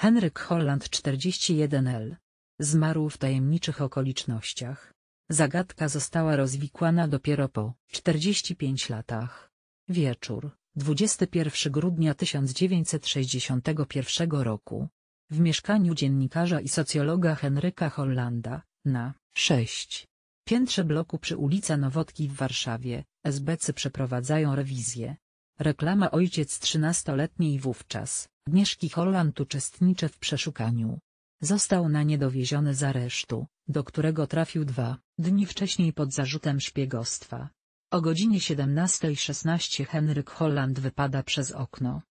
Henryk Holland 41L. Zmarł w tajemniczych okolicznościach. Zagadka została rozwikłana dopiero po 45 latach. Wieczór, 21 grudnia 1961 roku. W mieszkaniu dziennikarza i socjologa Henryka Hollanda, na 6 piętrze bloku przy ulica Nowotki w Warszawie, SBC przeprowadzają rewizję. Reklama ojciec 13-letniej wówczas, Agnieszki Holland uczestniczy w przeszukaniu. Został na nie dowieziony z aresztu, do którego trafił dwa dni wcześniej pod zarzutem szpiegostwa. O godzinie 17.16 Henryk Holland wypada przez okno.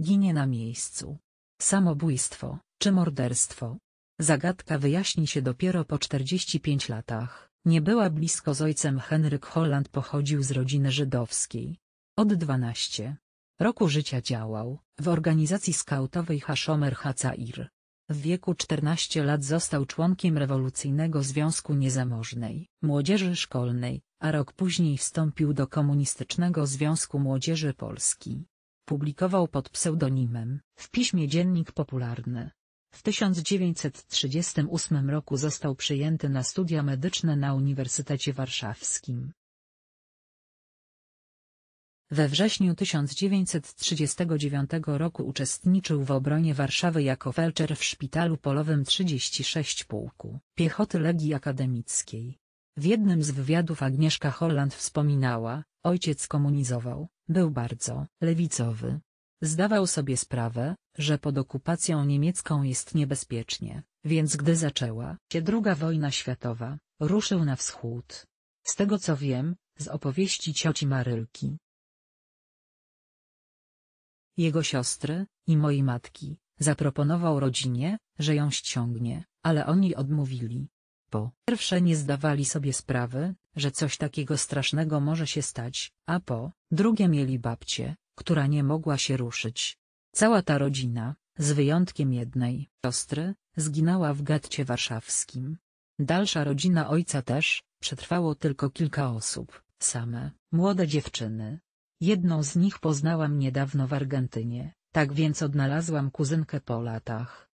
Ginie na miejscu. Samobójstwo, czy morderstwo? Zagadka wyjaśni się dopiero po 45 latach. Nie była blisko z ojcem Henryk Holland pochodził z rodziny żydowskiej. Od 12 roku życia działał w organizacji skautowej Hashomer Hatzair. W wieku 14 lat został członkiem rewolucyjnego Związku Niezamożnej Młodzieży Szkolnej, a rok później wstąpił do Komunistycznego Związku Młodzieży Polski. Publikował pod pseudonimem w piśmie Dziennik Popularny. W 1938 roku został przyjęty na studia medyczne na Uniwersytecie Warszawskim. We wrześniu 1939 roku uczestniczył w obronie Warszawy jako felczer w szpitalu polowym 36 Pułku Piechoty Legii Akademickiej. W jednym z wywiadów Agnieszka Holland wspominała, ojciec komunizował, był bardzo lewicowy. Zdawał sobie sprawę, że pod okupacją niemiecką jest niebezpiecznie, więc gdy zaczęła się II wojna światowa, ruszył na wschód. Z tego co wiem, z opowieści cioci Marylki, jego siostry i mojej matki. Zaproponował rodzinie, że ją ściągnie, ale oni odmówili. Po pierwsze nie zdawali sobie sprawy, że coś takiego strasznego może się stać, a po drugie mieli babcię, która nie mogła się ruszyć. Cała ta rodzina, z wyjątkiem jednej siostry, zginęła w getcie warszawskim. Dalsza rodzina ojca też, przetrwało tylko kilka osób, same, młode dziewczyny, Jedną z nich poznałam niedawno w Argentynie, tak więc odnalazłam kuzynkę po latach.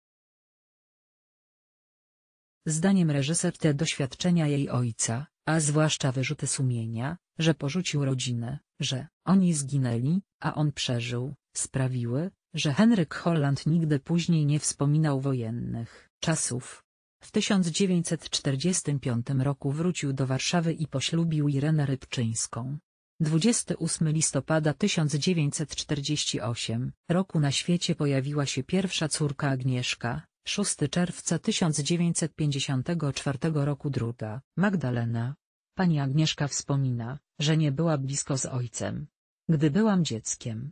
Zdaniem reżyser te doświadczenia jej ojca, a zwłaszcza wyrzuty sumienia, że porzucił rodzinę, że oni zginęli, a on przeżył, sprawiły, że Henryk Holland nigdy później nie wspominał wojennych czasów. W 1945 roku wrócił do Warszawy i poślubił Irenę Rybczyńską, 28 listopada 1948 roku na świecie pojawiła się pierwsza córka Agnieszka, 6 czerwca 1954 roku druga, Magdalena. Pani Agnieszka wspomina, że nie była blisko z ojcem. Gdy byłam dzieckiem.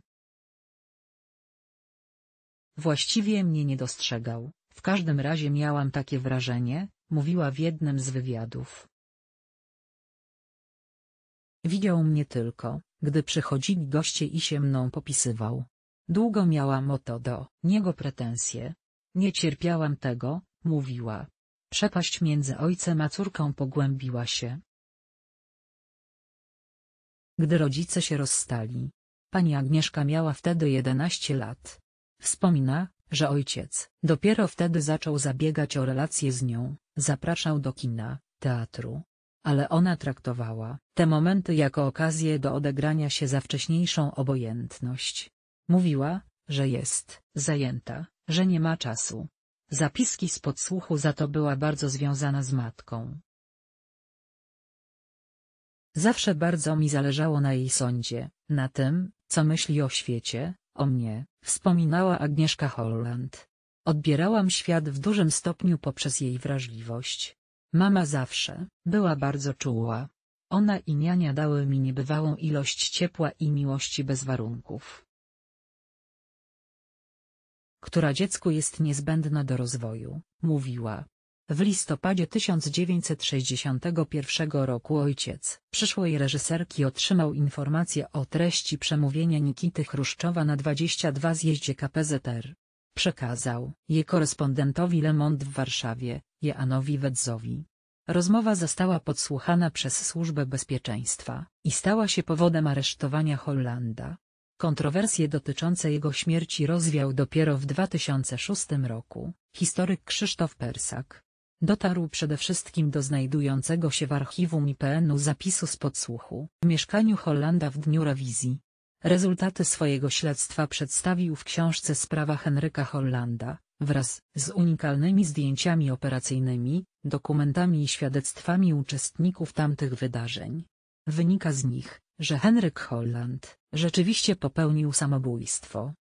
Właściwie mnie nie dostrzegał, w każdym razie miałam takie wrażenie, mówiła w jednym z wywiadów. Widział mnie tylko, gdy przychodzili goście i się mną popisywał. Długo miałam o to do niego pretensje. Nie cierpiałam tego, mówiła. Przepaść między ojcem a córką pogłębiła się. Gdy rodzice się rozstali. Pani Agnieszka miała wtedy 11 lat. Wspomina, że ojciec dopiero wtedy zaczął zabiegać o relacje z nią, zapraszał do kina, teatru, ale ona traktowała te momenty jako okazję do odegrania się za wcześniejszą obojętność. Mówiła, że jest zajęta, że nie ma czasu. Zapiski z podsłuchu za to była bardzo związana z matką. Zawsze bardzo mi zależało na jej sądzie, na tym, co myśli o świecie, o mnie, wspominała Agnieszka Holland. Odbierałam świat w dużym stopniu poprzez jej wrażliwość, Mama zawsze była bardzo czuła. Ona i niania dały mi niebywałą ilość ciepła i miłości bez warunków, która dziecku jest niezbędna do rozwoju, mówiła. W listopadzie 1961 roku ojciec przyszłej reżyserki otrzymał informację o treści przemówienia Nikity Chruszczowa na 22 zjeździe KPZR. Przekazał je korespondentowi Le Monde w Warszawie, Jeanowi Wedzowi. Rozmowa została podsłuchana przez Służbę Bezpieczeństwa i stała się powodem aresztowania Hollanda. Kontrowersje dotyczące jego śmierci rozwiał dopiero w 2006 roku historyk Krzysztof Persak. Dotarł przede wszystkim do znajdującego się w archiwum IPN-u zapisu z podsłuchu w mieszkaniu Hollanda w dniu rewizji. Rezultaty swojego śledztwa przedstawił w książce Sprawa Henryka Hollanda, wraz z unikalnymi zdjęciami operacyjnymi, dokumentami i świadectwami uczestników tamtych wydarzeń. Wynika z nich, że Henryk Holland rzeczywiście popełnił samobójstwo,